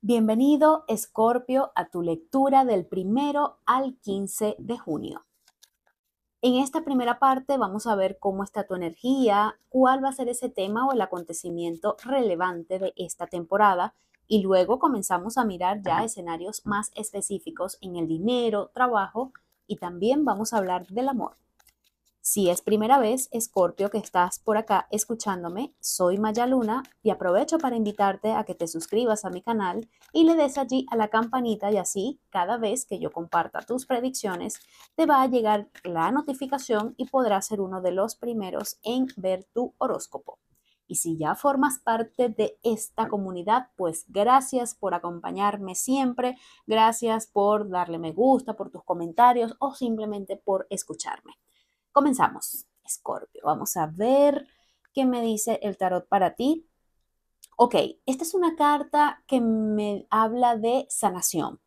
Bienvenido, Escorpio, a tu lectura del primero al 15 de junio. En esta primera parte vamos a ver cómo está tu energía, cuál va a ser ese tema o el acontecimiento relevante de esta temporada y luego comenzamos a mirar ya escenarios más específicos en el dinero, trabajo y también vamos a hablar del amor. Si es primera vez, Escorpio, que estás por acá escuchándome, soy Maya Luna y aprovecho para invitarte a que te suscribas a mi canal y le des allí a la campanita y así cada vez que yo comparta tus predicciones te va a llegar la notificación y podrás ser uno de los primeros en ver tu horóscopo. Y si ya formas parte de esta comunidad, pues gracias por acompañarme siempre, gracias por darle me gusta, por tus comentarios o simplemente por escucharme. Comenzamos. Escorpio, vamos a ver qué me dice el tarot para ti. Ok, esta es una carta que me habla de sanación.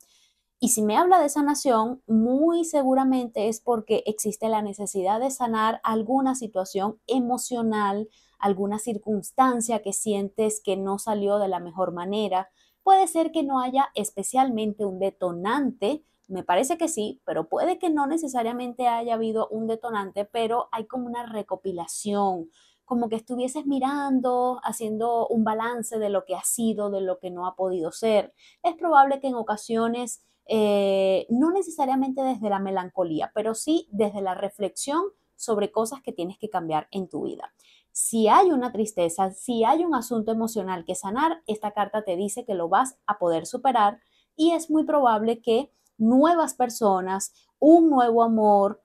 Y si me habla de sanación, muy seguramente es porque existe la necesidad de sanar alguna situación emocional, alguna circunstancia que sientes que no salió de la mejor manera. Puede ser que no haya especialmente un detonante me parece que sí, pero puede que no necesariamente haya habido un detonante, pero hay como una recopilación, como que estuvieses mirando, haciendo un balance de lo que ha sido, de lo que no ha podido ser. Es probable que en ocasiones, eh, no necesariamente desde la melancolía, pero sí desde la reflexión sobre cosas que tienes que cambiar en tu vida. Si hay una tristeza, si hay un asunto emocional que sanar, esta carta te dice que lo vas a poder superar y es muy probable que nuevas personas, un nuevo amor,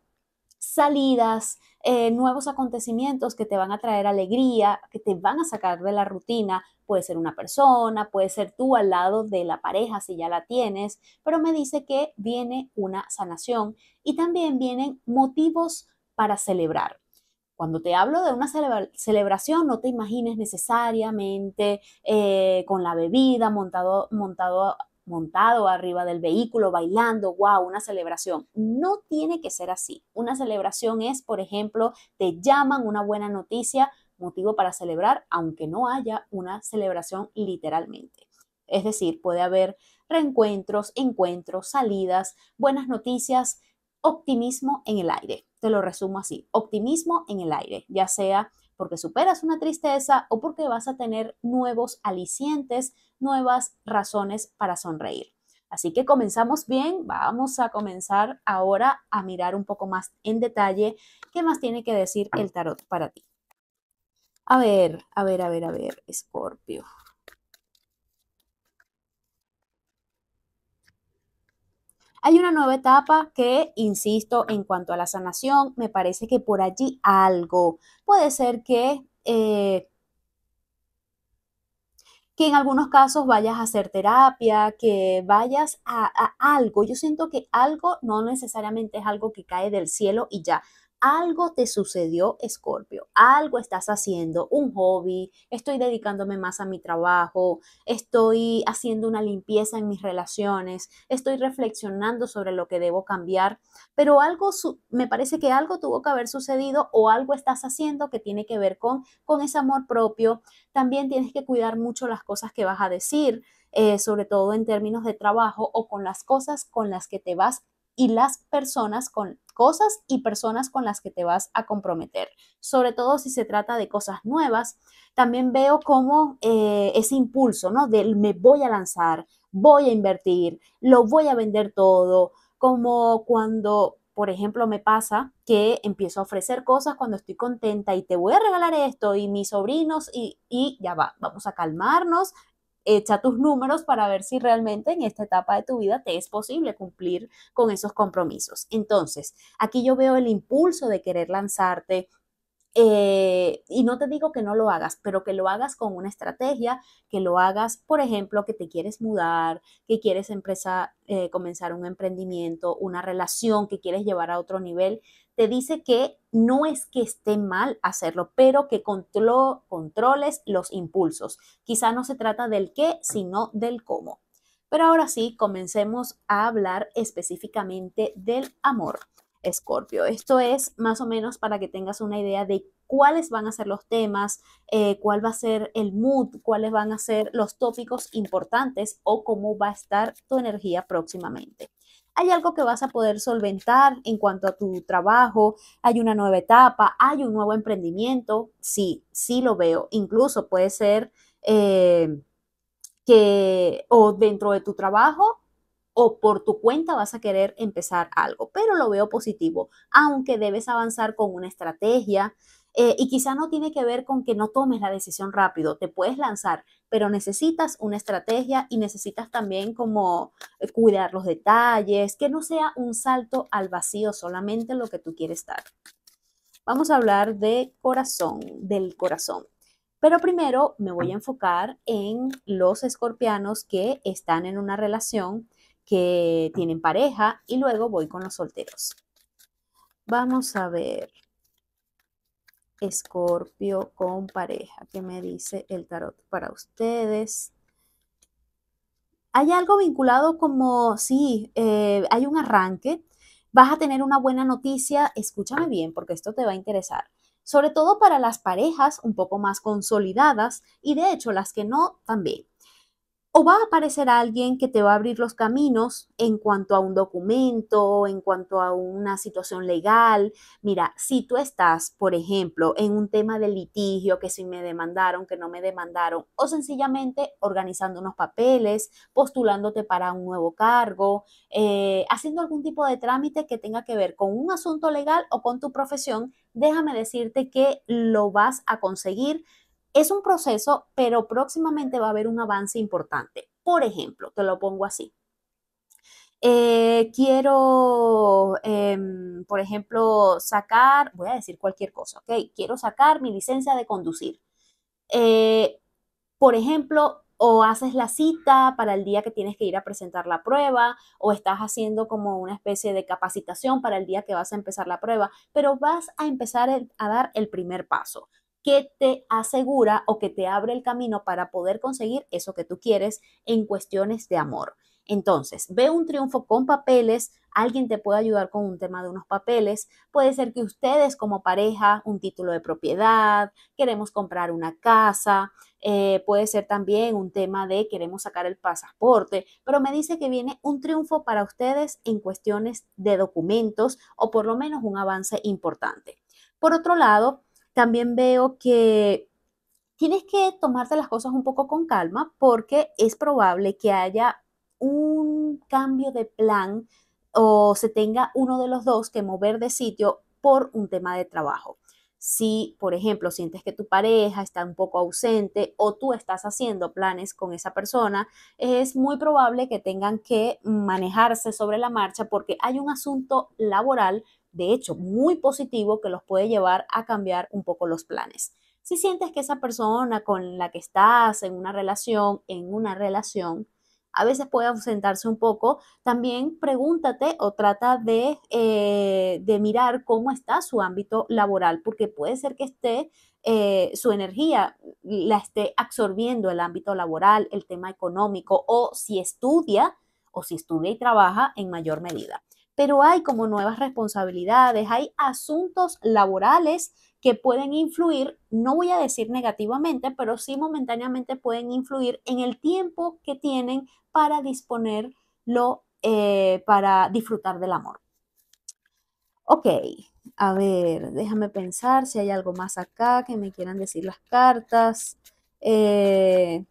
salidas, eh, nuevos acontecimientos que te van a traer alegría, que te van a sacar de la rutina. Puede ser una persona, puede ser tú al lado de la pareja si ya la tienes, pero me dice que viene una sanación y también vienen motivos para celebrar. Cuando te hablo de una celebración, no te imagines necesariamente eh, con la bebida montado, montado montado arriba del vehículo, bailando, wow, una celebración. No tiene que ser así. Una celebración es, por ejemplo, te llaman una buena noticia, motivo para celebrar, aunque no haya una celebración literalmente. Es decir, puede haber reencuentros, encuentros, salidas, buenas noticias, optimismo en el aire. Te lo resumo así, optimismo en el aire, ya sea porque superas una tristeza o porque vas a tener nuevos alicientes, nuevas razones para sonreír. Así que comenzamos bien, vamos a comenzar ahora a mirar un poco más en detalle qué más tiene que decir el tarot para ti. A ver, a ver, a ver, a ver, Escorpio. Hay una nueva etapa que, insisto, en cuanto a la sanación, me parece que por allí algo. Puede ser que... Eh, que en algunos casos vayas a hacer terapia, que vayas a, algo. Yo siento que algo no necesariamente es algo que cae del cielo y ya algo te sucedió, Escorpio, algo estás haciendo, un hobby, estoy dedicándome más a mi trabajo, estoy haciendo una limpieza en mis relaciones, estoy reflexionando sobre lo que debo cambiar, pero algo me parece que algo tuvo que haber sucedido o algo estás haciendo que tiene que ver con con ese amor propio. También tienes que cuidar mucho las cosas que vas a decir, eh, sobre todo en términos de trabajo o con las cosas con las que te vas y las personas con cosas y personas con las que te vas a comprometer, sobre todo si se trata de cosas nuevas. También veo como eh, ese impulso, ¿no? Del me voy a lanzar, voy a invertir, lo voy a vender todo, como cuando por ejemplo, me pasa que empiezo a ofrecer cosas cuando estoy contenta y te voy a regalar esto y mis sobrinos y, y ya va, vamos a calmarnos echa tus números para ver si realmente en esta etapa de tu vida te es posible cumplir con esos compromisos. Entonces, aquí yo veo el impulso de querer lanzarte, eh, y no te digo que no lo hagas, pero que lo hagas con una estrategia, que lo hagas, por ejemplo, que te quieres mudar, que quieres empezar eh, comenzar un emprendimiento, una relación que quieres llevar a otro nivel. Te dice que no es que esté mal hacerlo, pero que controles los impulsos. Quizá no se trata del qué, sino del cómo. Pero ahora sí, comencemos a hablar específicamente del amor. Escorpio. Esto es más o menos para que tengas una idea de cuáles van a ser los temas, eh, cuál va a ser el mood, cuáles van a ser los tópicos importantes o cómo va a estar tu energía próximamente. Hay algo que vas a poder solventar en cuanto a tu trabajo, hay una nueva etapa, hay un nuevo emprendimiento. Sí, sí lo veo. Incluso puede ser eh, que o dentro de tu trabajo o por tu cuenta vas a querer empezar algo, pero lo veo positivo, aunque debes avanzar con una estrategia eh, y quizá no tiene que ver con que no tomes la decisión rápido, te puedes lanzar, pero necesitas una estrategia y necesitas también como eh, cuidar los detalles, que no sea un salto al vacío, solamente lo que tú quieres dar. Vamos a hablar de corazón, del corazón. Pero primero me voy a enfocar en los escorpianos que están en una relación que tienen pareja y luego voy con los solteros. Vamos a ver. Escorpio con pareja. ¿Qué me dice el tarot para ustedes? Hay algo vinculado como, sí, eh, hay un arranque. Vas a tener una buena noticia. Escúchame bien porque esto te va a interesar sobre todo para las parejas un poco más consolidadas y de hecho las que no también o va a aparecer alguien que te va a abrir los caminos en cuanto a un documento, en cuanto a una situación legal. Mira, si tú estás, por ejemplo, en un tema de litigio, que si me demandaron, que no me demandaron, o sencillamente organizando unos papeles, postulándote para un nuevo cargo, eh, haciendo algún tipo de trámite que tenga que ver con un asunto legal o con tu profesión, déjame decirte que lo vas a conseguir es un proceso, pero próximamente va a haber un avance importante. Por ejemplo, te lo pongo así. Eh, quiero, em, por ejemplo, sacar, voy a decir cualquier cosa, ¿ok? Quiero sacar mi licencia de conducir. Eh, por ejemplo, o haces la cita para el día que tienes que ir a presentar la prueba, o estás haciendo como una especie de capacitación para el día que vas a empezar la prueba, pero vas a empezar a dar el primer paso que te asegura o que te abre el camino para poder conseguir eso que tú quieres en cuestiones de amor. Entonces, ve un triunfo con papeles, alguien te puede ayudar con un tema de unos papeles, puede ser que ustedes como pareja, un título de propiedad, queremos comprar una casa, eh, puede ser también un tema de queremos sacar el pasaporte, pero me dice que viene un triunfo para ustedes en cuestiones de documentos o por lo menos un avance importante. Por otro lado, también veo que tienes que tomarte las cosas un poco con calma porque es probable que haya un cambio de plan o se tenga uno de los dos que mover de sitio por un tema de trabajo. Si, por ejemplo, sientes que tu pareja está un poco ausente o tú estás haciendo planes con esa persona, es muy probable que tengan que manejarse sobre la marcha porque hay un asunto laboral de hecho muy positivo, que los puede llevar a cambiar un poco los planes. Si sientes que esa persona con la que estás en una relación, en una relación, a veces puede ausentarse un poco, también pregúntate o trata de, eh, mirar cómo está su ámbito laboral, porque puede ser que esté eh, su energía la esté absorbiendo el ámbito laboral, el tema económico, o si estudia, o si estudia y trabaja en mayor medida pero hay como nuevas responsabilidades, hay asuntos laborales que pueden influir, no voy a decir negativamente, pero sí momentáneamente pueden influir en el tiempo que tienen para disponerlo, eh, para disfrutar del amor. Ok, a ver, déjame pensar si hay algo más acá que me quieran decir las cartas. Eh,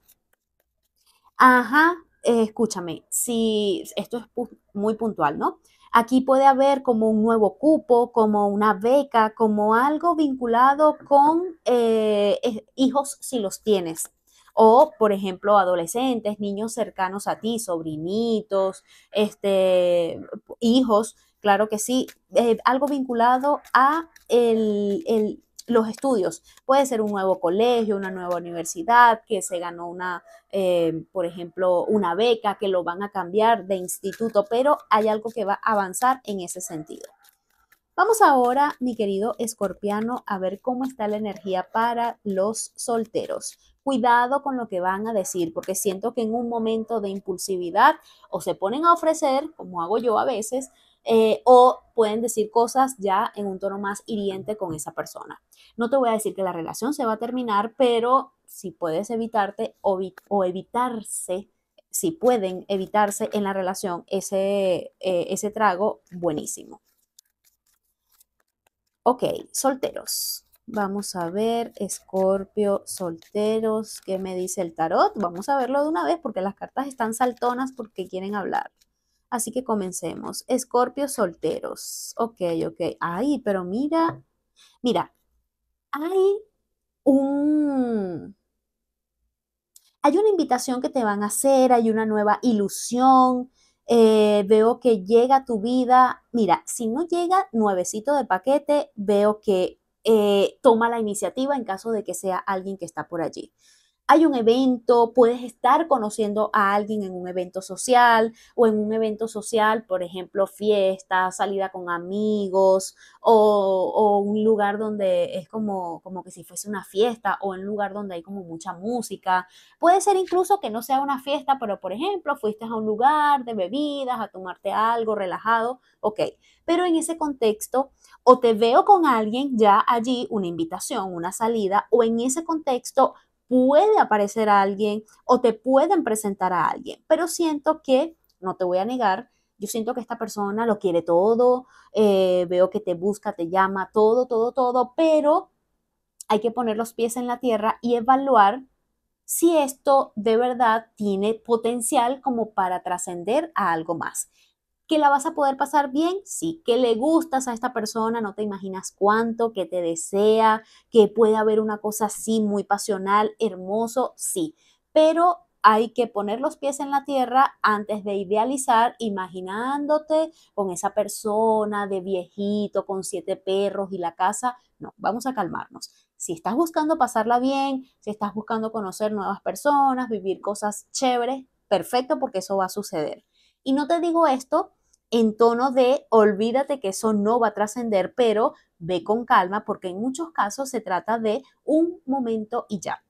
ajá, eh, escúchame, si esto es muy puntual, ¿no? Aquí puede haber como un nuevo cupo, como una beca, como algo vinculado con eh, eh, hijos si los tienes. O, por ejemplo, adolescentes, niños cercanos a ti, sobrinitos, este, hijos, claro que sí, eh, algo vinculado a el los estudios. Puede ser un nuevo colegio, una nueva universidad que se ganó una, eh, por ejemplo, una beca que lo van a cambiar de instituto, pero hay algo que va a avanzar en ese sentido. Vamos ahora, mi querido escorpiano, a ver cómo está la energía para los solteros. Cuidado con lo que van a decir, porque siento que en un momento de impulsividad o se ponen a ofrecer, como hago yo a veces, eh, o pueden decir cosas ya en un tono más hiriente con esa persona. No te voy a decir que la relación se va a terminar, pero si puedes evitarte o, evitarse, si pueden evitarse en la relación ese, eh, ese trago, buenísimo. Ok, solteros. Vamos a ver, Escorpio, solteros, ¿qué me dice el tarot? Vamos a verlo de una vez porque las cartas están saltonas porque quieren hablar. Así que comencemos. Escorpios solteros. Ok, ok. Ay, pero mira, mira, hay un... Hay una invitación que te van a hacer, hay una nueva ilusión, eh, veo que llega tu vida. Mira, si no llega nuevecito de paquete, veo que eh, toma la iniciativa en caso de que sea alguien que está por allí hay un evento, puedes estar conociendo a alguien en un evento social o en un evento social, por ejemplo, fiesta, salida con amigos o, un lugar donde es como, como que si fuese una fiesta o un lugar donde hay como mucha música. Puede ser incluso que no sea una fiesta, pero por ejemplo, fuiste a un lugar de bebidas, a tomarte algo relajado, ok. Pero en ese contexto, o te veo con alguien ya allí, una invitación, una salida, o en ese contexto, puede aparecer a alguien o te pueden presentar a alguien, pero siento que, no te voy a negar, yo siento que esta persona lo quiere todo, eh, veo que te busca, te llama, todo, todo, todo, pero hay que poner los pies en la tierra y evaluar si esto de verdad tiene potencial como para trascender a algo más. ¿Que la vas a poder pasar bien? Sí. ¿Que le gustas a esta persona? No te imaginas cuánto, que te desea, que puede haber una cosa así muy pasional, hermoso, sí. Pero hay que poner los pies en la tierra antes de idealizar, imaginándote con esa persona de viejito, con siete perros y la casa. No, vamos a calmarnos. Si estás buscando pasarla bien, si estás buscando conocer nuevas personas, vivir cosas chéveres, perfecto porque eso va a suceder. Y no te digo esto en tono de olvídate que eso no va a trascender, pero ve con calma porque en muchos casos se trata de un momento y ya.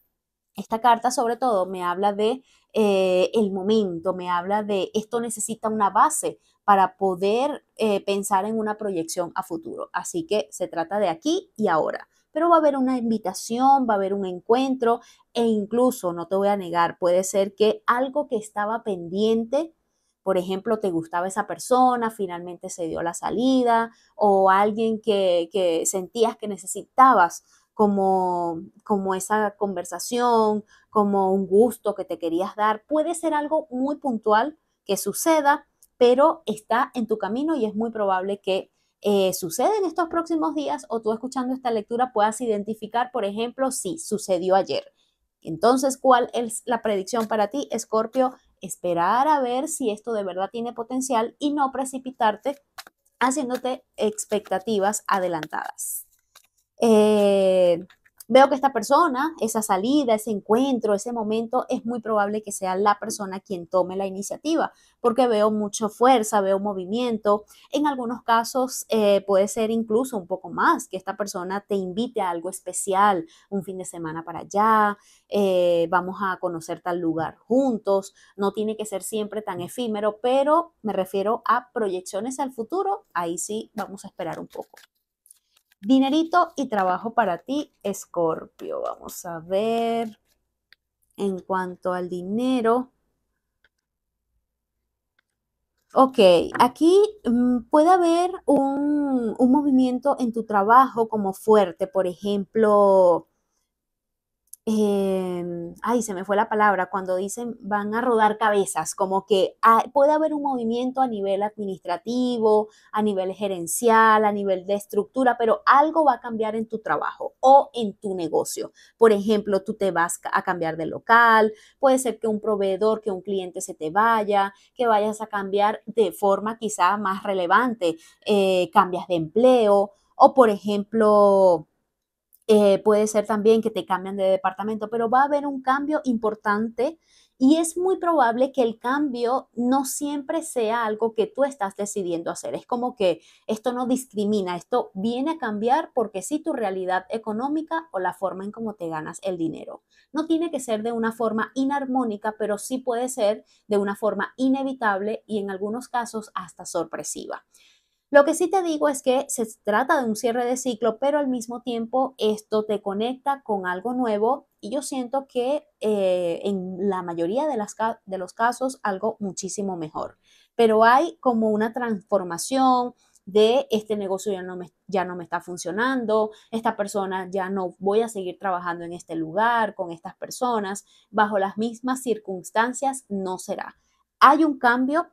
Esta carta sobre todo me habla de eh, el momento, me habla de esto necesita una base para poder eh, pensar en una proyección a futuro. Así que se trata de aquí y ahora. Pero va a haber una invitación, va a haber un encuentro e incluso, no te voy a negar, puede ser que algo que estaba pendiente por ejemplo, te gustaba esa persona, finalmente se dio la salida, o alguien que, que sentías que necesitabas como, como esa conversación, como un gusto que te querías dar. Puede ser algo muy puntual que suceda, pero está en tu camino y es muy probable que eh, suceda en estos próximos días o tú escuchando esta lectura puedas identificar, por ejemplo, si sucedió ayer. Entonces, ¿cuál es la predicción para ti, Escorpio, esperar a ver si esto de verdad tiene potencial y no precipitarte haciéndote expectativas adelantadas. Eh, veo que esta persona, esa salida, ese encuentro, ese momento, es muy probable que sea la persona quien tome la iniciativa, porque veo mucha fuerza, veo movimiento. En algunos casos eh, puede ser incluso un poco más, que esta persona te invite a algo especial, un fin de semana para allá, eh, vamos a conocer tal lugar juntos, no tiene que ser siempre tan efímero, pero me refiero a proyecciones al futuro, ahí sí vamos a esperar un poco. Dinerito y trabajo para ti, Escorpio. Vamos a ver. En cuanto al dinero. Ok, aquí mm, puede haber un, un movimiento en tu trabajo como fuerte, por ejemplo, Em, ay, se me fue la palabra, cuando dicen van a rodar cabezas, como que puede haber un movimiento a nivel administrativo, a nivel gerencial, a nivel de estructura, pero algo va a cambiar en tu trabajo o en tu negocio. Por ejemplo, tú te vas a cambiar de local, puede ser que un proveedor, que un cliente se te vaya, que vayas a cambiar de forma quizá más relevante, eh, cambias de empleo o, por ejemplo, eh, puede ser también que te cambian de departamento, pero va a haber un cambio importante y es muy probable que el cambio no siempre sea algo que tú estás decidiendo hacer. Es como que esto no discrimina, esto viene a cambiar porque sí tu realidad económica o la forma en cómo te ganas el dinero. No tiene que ser de una forma inarmónica, pero sí puede ser de una forma inevitable y en algunos casos hasta sorpresiva. Lo que sí te digo es que se trata de un cierre de ciclo, pero al mismo tiempo esto te conecta con algo nuevo y yo siento que eh, en la mayoría de, los casos algo muchísimo mejor. Pero hay como una transformación, de este negocio ya no, me, ya no me está funcionando, esta persona ya no voy a seguir trabajando en este lugar, con estas personas, bajo las mismas circunstancias no será. Hay un cambio,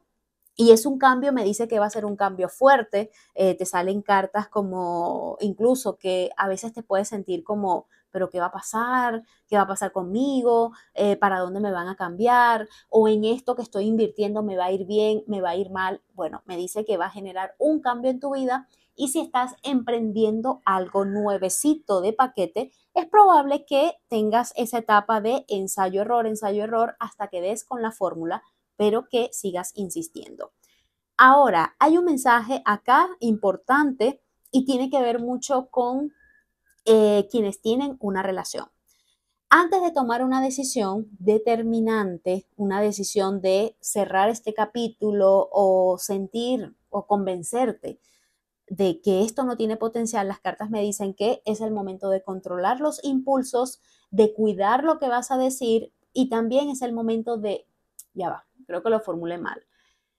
y es un cambio, me dice que va a ser un cambio fuerte, eh, te salen cartas como incluso que a veces te puedes sentir como, pero ¿qué va a pasar? ¿Qué va a pasar conmigo? Eh, ¿Para dónde me van a cambiar? ¿O en esto que estoy invirtiendo me va a ir bien? ¿Me va a ir mal? Bueno, me dice que va a generar un cambio en tu vida y si estás emprendiendo algo nuevecito de paquete, es probable que tengas esa etapa de ensayo-error, ensayo-error, hasta que des con la fórmula pero que sigas insistiendo. Ahora, hay un mensaje acá importante y tiene que ver mucho con eh, quienes tienen una relación. Antes de tomar una decisión determinante, una decisión de cerrar este capítulo o sentir o convencerte de que esto no tiene potencial, las cartas me dicen que es el momento de controlar los impulsos, de cuidar lo que vas a decir y también es el momento de, ya va, creo que lo formulé mal.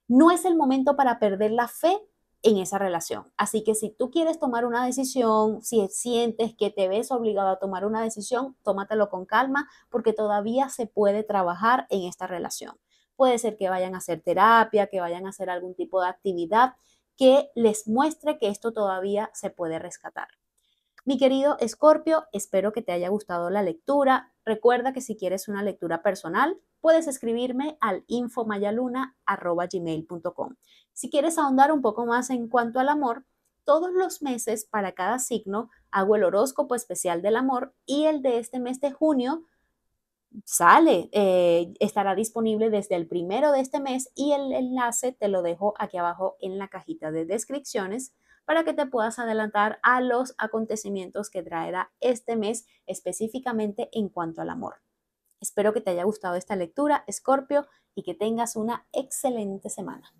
No es el momento para perder la fe en esa relación. Así que si tú quieres tomar una decisión, si sientes que te ves obligado a tomar una decisión, tómatelo con calma porque todavía se puede trabajar en esta relación. Puede ser que vayan a hacer terapia, que vayan a hacer algún tipo de actividad que les muestre que esto todavía se puede rescatar. Mi querido Escorpio, espero que te haya gustado la lectura. Recuerda que si quieres una lectura personal, puedes escribirme al infomayaluna.gmail.com. Si quieres ahondar un poco más en cuanto al amor, todos los meses para cada signo hago el horóscopo especial del amor y el de este mes de junio sale, eh, estará disponible desde el primero de este mes y el enlace te lo dejo aquí abajo en la cajita de descripciones para que te puedas adelantar a los acontecimientos que traerá este mes específicamente en cuanto al amor. Espero que te haya gustado esta lectura, Escorpio, y que tengas una excelente semana.